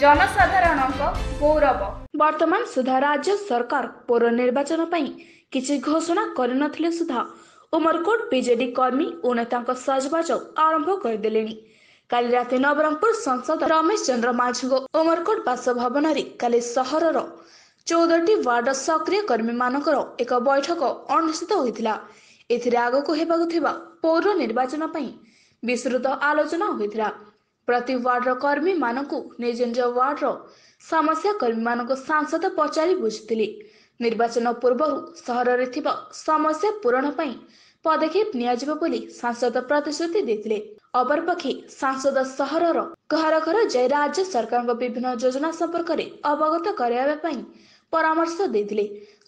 ଜନସାଧାରଣଙ୍କ ଗୌରବ ବର୍ତ୍ତମାନ ସୁଦ୍ଧା ରାଜ୍ୟ ସରକାର ପୌର ନିର୍ବାଚନ ପାଇଁ କିଛି ଘୋଷଣା କରିନଥିଲେ ସୁଦ୍ଧା ଉମରକୋଟ ବିଜେଡି କର୍ମୀ ଓ ନେତାଙ୍କ ସଜବାଜ ଆରମ୍ଭ କରିଦେଲେଣି କାଲି ରାତି ନବରଙ୍ଗପୁର ସାଂସଦ ରମେଶ ଚନ୍ଦ୍ର ମାଝୀଙ୍କ ଉମରକୋଟ ବାସଭବନରେ କାଲି ସହରର ଚଉଦଟି ୱାର୍ଡ ସକ୍ରିୟ କର୍ମୀମାନଙ୍କର ଏକ ବୈଠକ ଅନୁଷ୍ଠିତ ହୋଇଥିଲା ଏଥିରେ ଆଗକୁ ହେବାକୁ ଥିବା ପୌର ନିର୍ବାଚନ ପାଇଁ ବିସ୍ତୃତ ଆଲୋଚନା ହୋଇଥିଲା ପ୍ରତି ୱାର୍ଡର କର୍ମୀମାନଙ୍କୁ ନିଜ ନିଜ ୱାର୍ଡର ସମସ୍ୟା କର୍ମୀମାନଙ୍କୁ ସାଂସଦ ପଚାରି ବୁଝିଥିଲି ନିର୍ବାଚନ ପୂର୍ବରୁ ସହରରେ ଥିବା ସମସ୍ୟା ପୂରଣ ପାଇଁ ପଦକ୍ଷେପ ନିଆଯିବ ବୋଲି ସାଂସଦ ପ୍ରତିଶ୍ରୁତି ଦେଇଥିଲେ ଅପରପକ୍ଷେ ସାଂସଦ ସହରର ଘର ଘର ଯାଇ ରାଜ୍ୟ ସରକାରଙ୍କ ବିଭିନ୍ନ ଯୋଜନା ସମ୍ପର୍କରେ ଅବଗତ କରାଇବା ପାଇଁ ପରାମର୍ଶ ଦେଇଥିଲେ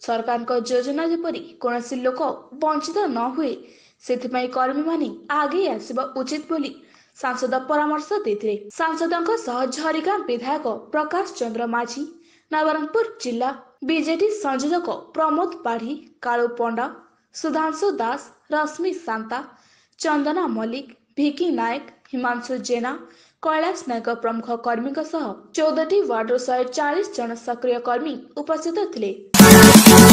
ସରକାରଙ୍କ ଯୋଜନା ଯେପରି କୌଣସି ଲୋକ ବଞ୍ଚିତ ନ ହୁଏ ସେଥିପାଇଁ କର୍ମୀମାନେ ଆଗେଇ ଆସିବା ଉଚିତ ବୋଲି परामर्श सांसदले सांसदको सह झरी गाँउ विधा प्रकाश चन्द्र माझी नवरंगपुर जिल्ला बीजेपी संयोजक प्रमोद पाढ़ी सुधांशु दास रश्मि सान्ता चन्दना मल्लिक भिकि नायक हिमांशु जेना कैलाश नायक प्रमुख कर्मीको सह चौधी वार्ड र शे चालिस जन सक्रिय कर्मी उपस्थित ले